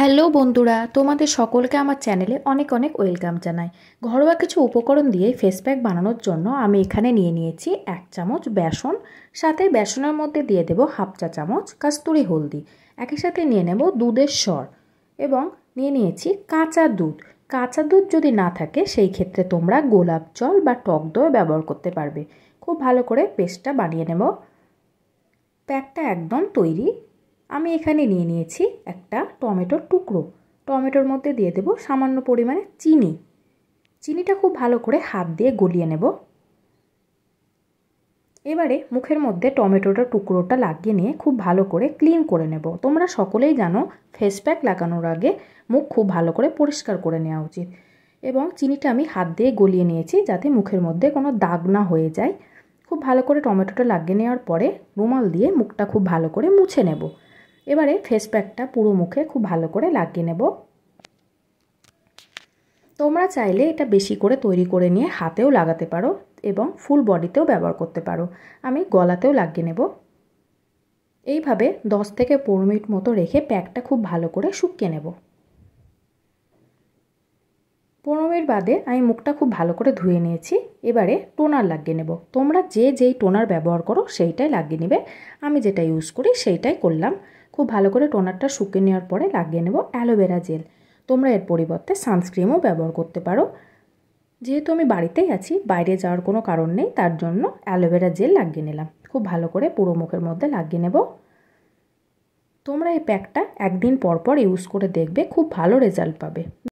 hello বন্ধুরা তোমাদের সকলকে আমার চ্যানেলে অনেক অনেক ওয়েলকাম জানাই ঘরোয়া কিছু উপকরণ দিয়ে ফেস প্যাক বানানোর জন্য আমি এখানে নিয়ে নিয়েছি এক চামচ বেসন সাথে বেসনের মধ্যে দিয়ে দেব হাফ চা চামচ কাস্তুরি হলদি একই সাথে নিয়ে নেব দুধের স্বর এবং নিয়ে নিয়েছি কাঁচা দুধ কাঁচা দুধ যদি না থাকে সেই ক্ষেত্রে তোমরা গোলাপ জল বা টক দই ব্যবহার করতে পারবে খুব ভালো করে পেস্টটা বানিয়ে নেব প্যাকটা একদম তৈরি আমি এখানে নিয়ে নিয়েছি একটা টমেটোর টুকরো টমেটোর মধ্যে দিয়ে দেব সামান্য পরিমাণে চিনি চিনিটা খুব ভালো করে হাত দিয়ে গলিয়ে নেব এবারে মুখের মধ্যে টমেটোটা টুকরোটা লাগিয়ে নিয়ে খুব ভালো করে ক্লিন করে নেব তোমরা সকলেই জানো ফেস প্যাক লাগানোর আগে মুখ খুব ভালো করে পরিষ্কার করে নেওয়া উচিত এবং চিনিটা আমি হাত দিয়ে গলিয়ে নিয়েছি যাতে মুখের মধ্যে কোনো দাগ না হয়ে যায় খুব ভালো করে টমেটোটা লাগিয়ে নেওয়ার পরে রুমাল দিয়ে মুখটা খুব ভালো করে মুছে নেব এবারে ফেস প্যাকটা পুরো মুখে খুব ভালো করে লাগিয়ে নেব তোমরা চাইলে এটা বেশি করে তৈরি করে নিয়ে হাতেও লাগাতে পারো এবং ফুল বডিতেও ব্যবহার করতে পারো আমি গলাতেও লাগিয়ে নেব এইভাবে 10 থেকে পনেরো মিনিট মতো রেখে প্যাকটা খুব ভালো করে শুকিয়ে নেব পনেরো মিনিট বাদে আমি মুখটা খুব ভালো করে ধুয়ে নিয়েছি এবারে টোনার লাগিয়ে নেব তোমরা যে যেই টোনার ব্যবহার করো সেইটাই লাগিয়ে নেবে আমি যেটা ইউজ করি সেইটাই করলাম খুব ভালো করে টোনারটা শুকিয়ে নেওয়ার পরে লাগিয়ে নেব অ্যালোভেরা জেল তোমরা এর পরিবর্তে সানস্ক্রিমও ব্যবহার করতে পারো যেহেতু আমি বাড়িতেই আছি বাইরে যাওয়ার কোনো কারণ নেই তার জন্য অ্যালোভেরা জেল লাগিয়ে নিলাম খুব ভালো করে পুরো মুখের মধ্যে লাগিয়ে নেব তোমরা এই প্যাকটা একদিন পর পর ইউজ করে দেখবে খুব ভালো রেজাল্ট পাবে